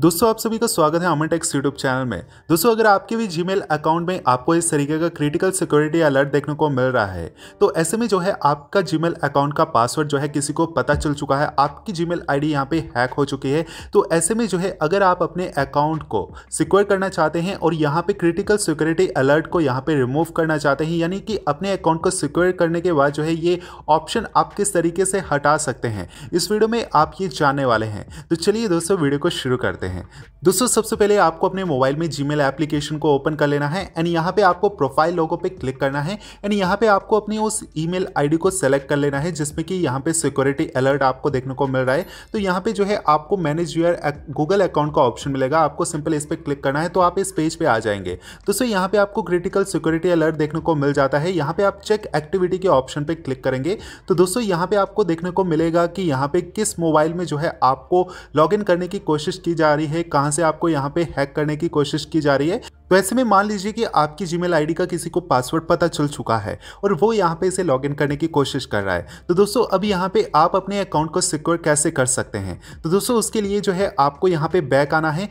दोस्तों आप सभी का स्वागत है अमन टेक्स यूट्यूब चैनल में दोस्तों अगर आपके भी जीमेल अकाउंट में आपको इस तरीके का क्रिटिकल सिक्योरिटी अलर्ट देखने को मिल रहा है तो ऐसे में जो है आपका जीमेल अकाउंट का पासवर्ड जो है किसी को पता चल चुका है आपकी जीमेल आईडी यहाँ पे हैक हो चुकी है तो ऐसे में जो है अगर आप अपने अकाउंट को सिक्योर करना चाहते हैं और यहाँ पे क्रिटिकल सिक्योरिटी अलर्ट को यहाँ पे रिमूव करना चाहते हैं यानी कि अपने अकाउंट को सिक्योर करने के बाद जो है ये ऑप्शन आप किस तरीके से हटा सकते हैं इस वीडियो में आप ये जानने वाले हैं तो चलिए दोस्तों वीडियो को शुरू करते हैं सकते हैं दोस्तों सबसे पहले आपको अपने मोबाइल में जीमेल एप्लीकेशन को ओपन कर लेना है एंड यहाँ पे आपको प्रोफाइल लोगों पे क्लिक करना है एंड यहाँ पे आपको अपनी उस ईमेल आईडी को सेलेक्ट कर लेना है जिसमें कि यहाँ पे सिक्योरिटी अलर्ट आपको देखने को मिल रहा है तो यहाँ पे जो है आपको मैनेज यूर गूगल अकाउंट का ऑप्शन मिलेगा आपको सिंपल इस पर क्लिक करना है तो आप इस पेज पर पे आ जाएंगे दोस्तों यहाँ पे आपको क्रिटिकल सिक्योरिटी अलर्ट देखने को मिल जाता है यहाँ पे आप चेक एक्टिविटी के ऑप्शन पर क्लिक करेंगे तो दोस्तों यहाँ पे आपको देखने को मिलेगा कि यहाँ पे किस मोबाइल में जो है आपको लॉग करने की कोशिश की जा रही है कहाँ से आपको यहाँ पे हैक करने की कोशिश की जा रही है तो ऐसे में मान लीजिए कि आपकी जीमेल आईडी का किसी को पासवर्ड पता चल चुका है और वो यहाँ पे इसे लॉगिन करने की कोशिश कर रहा है तो दोस्तों अब यहाँ पे आप अपने अकाउंट को सिक्योर कैसे कर सकते हैं तो दोस्तों उसके लिए जो है आपको यहाँ पे बैक आना है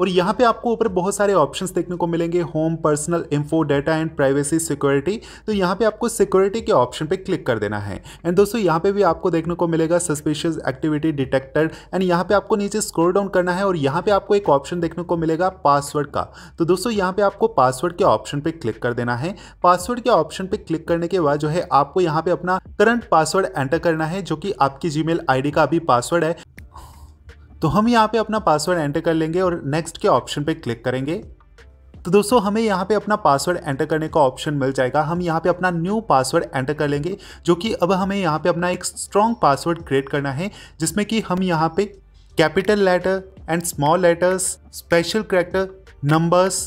और यहाँ पे आपको ऊपर बहुत सारे ऑप्शंस देखने को मिलेंगे home personal info data and privacy security तो यहाँ पे आपको सिक्योरिटी के ऑप्शन पे क्लिक कर देना है एंड दोस्तों यहाँ पे भी आपको देखने को मिलेगा सस्पिशियस एक्टिविटी डिटेक्टर एंड यहाँ पे आपको नीचे स्क्रोल डाउन करना है और यहाँ पे आपको एक ऑप्शन देखने को मिलेगा पासवर्ड का तो दोस्तों यहाँ पे आपको पासवर्ड के ऑप्शन पे क्लिक कर देना है पासवर्ड के ऑप्शन पे क्लिक करने के बाद जो है आपको यहाँ पे अपना करंट पासवर्ड एंटर करना है जो कि आपकी जी मेल का अभी पासवर्ड है तो हम यहाँ पे अपना पासवर्ड एंटर कर लेंगे और नेक्स्ट के ऑप्शन पे क्लिक करेंगे तो दोस्तों हमें यहाँ पे अपना पासवर्ड एंटर करने का ऑप्शन मिल जाएगा हम यहाँ पे अपना न्यू पासवर्ड एंटर कर लेंगे जो कि अब हमें यहाँ पे अपना एक स्ट्रॉन्ग पासवर्ड क्रिएट करना है जिसमें कि हम यहाँ पे capital letter and small letters special character numbers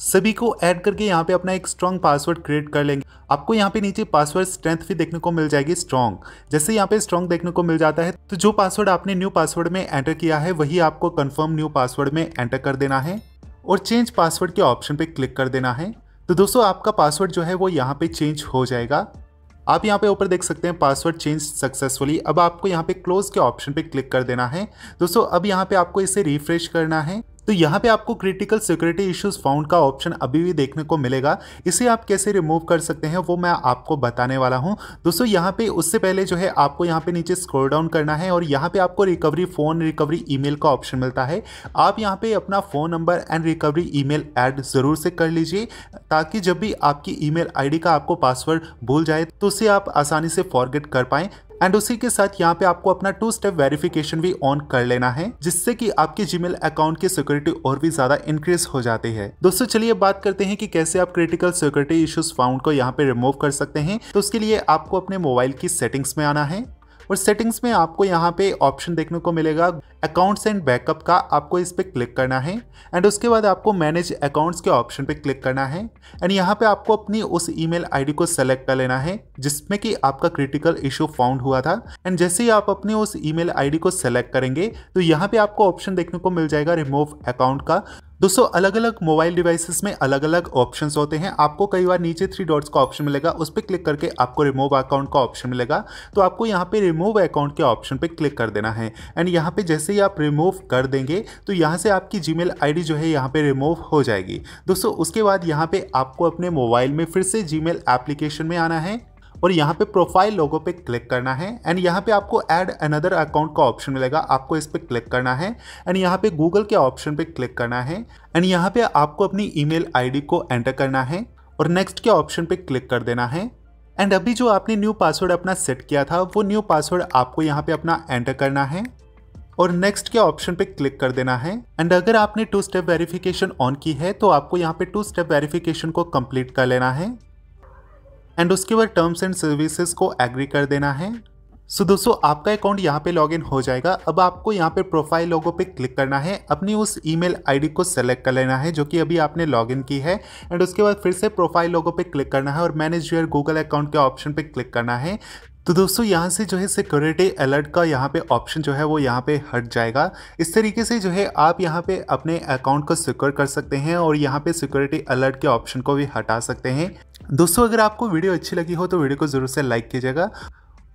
सभी को ऐड करके यहाँ पे अपना एक स्ट्रॉन्ग पासवर्ड क्रिएट कर लेंगे आपको यहाँ पे नीचे पासवर्ड स्ट्रेंथ भी देखने को मिल जाएगी स्ट्रॉन्ग जैसे यहाँ पे स्ट्रॉन्ग देखने को मिल जाता है तो जो पासवर्ड आपने न्यू पासवर्ड में एंटर किया है वही आपको कन्फर्म न्यू पासवर्ड में एंटर कर देना है और चेंज पासवर्ड के ऑप्शन पर क्लिक कर देना है तो दोस्तों आपका पासवर्ड जो है वो यहाँ पे चेंज हो जाएगा आप यहाँ पे ऊपर देख सकते हैं पासवर्ड चेंज सक्सेसफुली अब आपको यहाँ पे क्लोज के ऑप्शन पे क्लिक कर देना है दोस्तों अब यहाँ पे आपको इसे रिफ्रेश करना है तो यहाँ पे आपको क्रिटिकल सिक्योरिटी इश्यूज फाउंड का ऑप्शन अभी भी देखने को मिलेगा इसे आप कैसे रिमूव कर सकते हैं वो मैं आपको बताने वाला हूँ दोस्तों यहाँ पे उससे पहले जो है आपको यहाँ पे नीचे स्क्रोल डाउन करना है और यहाँ पे आपको रिकवरी फ़ोन रिकवरी ईमेल का ऑप्शन मिलता है आप यहाँ पे अपना phone number and recovery e add ज़रूर से कर लीजिए ताकि जब भी आपकी ई मेल का आपको पासवर्ड भूल जाए तो उसे आप आसानी से फॉरगेट कर पाएँ एंड उसी के साथ यहाँ पे आपको अपना टू स्टेप वेरिफिकेशन भी ऑन कर लेना है जिससे कि आपके जीमेल अकाउंट की सिक्योरिटी और भी ज्यादा इंक्रीज हो जाती है दोस्तों चलिए बात करते हैं कि कैसे आप क्रिटिकल सिक्योरिटी इश्यूज फाउंड को यहाँ पे रिमूव कर सकते हैं तो उसके लिए आपको अपने मोबाइल की सेटिंग्स में आना है और सेटिंग्स में आपको यहाँ पे ऑप्शन देखने को मिलेगा अकाउंट्स एंड बैकअप का आपको इस पर क्लिक करना है एंड उसके बाद आपको मैनेज अकाउंट्स के ऑप्शन पे क्लिक करना है एंड यहाँ पे आपको अपनी उस ईमेल आईडी को सेलेक्ट कर लेना है जिसमें कि आपका क्रिटिकल इशू फाउंड हुआ था एंड जैसे ही आप अपने उस ईमेल आईडी को सेलेक्ट करेंगे तो यहाँ पे आपको ऑप्शन देखने को मिल जाएगा रिमूव अकाउंट का दोस्तों अलग अलग मोबाइल डिवाइसेस में अलग अलग ऑप्शंस होते हैं आपको कई बार नीचे थ्री डॉट्स का ऑप्शन मिलेगा उस पर क्लिक करके आपको रिमूव अकाउंट का ऑप्शन मिलेगा तो आपको यहाँ पे रिमूव अकाउंट के ऑप्शन पे क्लिक कर देना है एंड यहाँ पे जैसे ही आप रिमूव कर देंगे तो यहाँ से आपकी जी मेल जो है यहाँ पर रिमूव हो जाएगी दोस्तों उसके बाद यहाँ पर आपको अपने मोबाइल में फिर से जी मेल एप्लीकेशन में आना है और यहाँ पे प्रोफाइल लोगो पे क्लिक करना है एंड यहाँ पे आपको ऐड अनदर अकाउंट का ऑप्शन मिलेगा आपको इस पर क्लिक करना है एंड यहाँ पे गूगल के ऑप्शन पे क्लिक करना है एंड यहाँ पे आपको अपनी ईमेल आईडी को एंटर करना है और नेक्स्ट के ऑप्शन पे क्लिक कर देना है एंड अभी जो आपने न्यू पासवर्ड अपना सेट किया था वो न्यू पासवर्ड आपको यहाँ पे अपना एंटर करना है और नेक्स्ट के ऑप्शन पे क्लिक कर देना है एंड अगर आपने टू स्टेप वेरिफिकेशन ऑन की है तो आपको यहाँ पे टू स्टेप वेरिफिकेशन को कंप्लीट कर लेना है एंड उसके बाद टर्म्स एंड सर्विसेज को एग्री कर देना है सो so, दोस्तों आपका अकाउंट यहाँ पे लॉगिन हो जाएगा अब आपको यहाँ पे प्रोफाइल लोगो पे क्लिक करना है अपनी उस ईमेल आईडी को सेलेक्ट कर लेना है जो कि अभी आपने लॉगिन की है एंड उसके बाद फिर से प्रोफाइल लोगो पे क्लिक करना है और मैनेज योर गूगल अकाउंट के ऑप्शन पे क्लिक करना है तो दोस्तों यहाँ से जो है सिक्योरिटी अलर्ट का यहाँ पे ऑप्शन जो है वो यहाँ पे हट जाएगा इस तरीके से जो है आप यहाँ पे अपने अकाउंट को सिक्योर कर सकते हैं और यहाँ पे सिक्योरिटी अलर्ट के ऑप्शन को भी हटा सकते हैं दोस्तों अगर आपको वीडियो अच्छी लगी हो तो वीडियो को ज़रूर से लाइक कीजिएगा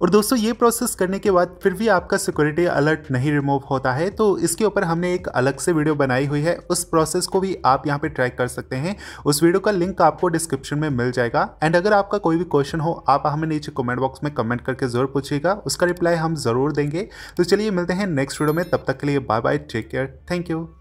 और दोस्तों ये प्रोसेस करने के बाद फिर भी आपका सिक्योरिटी अलर्ट नहीं रिमूव होता है तो इसके ऊपर हमने एक अलग से वीडियो बनाई हुई है उस प्रोसेस को भी आप यहाँ पे ट्रैक कर सकते हैं उस वीडियो का लिंक आपको डिस्क्रिप्शन में मिल जाएगा एंड अगर आपका कोई भी क्वेश्चन हो आप हमें नीचे कमेंट बॉक्स में कमेंट करके ज़रूर पूछिएगा उसका रिप्लाई हम ज़रूर देंगे तो चलिए मिलते हैं नेक्स्ट वीडियो में तब तक के लिए bye bye take care thank you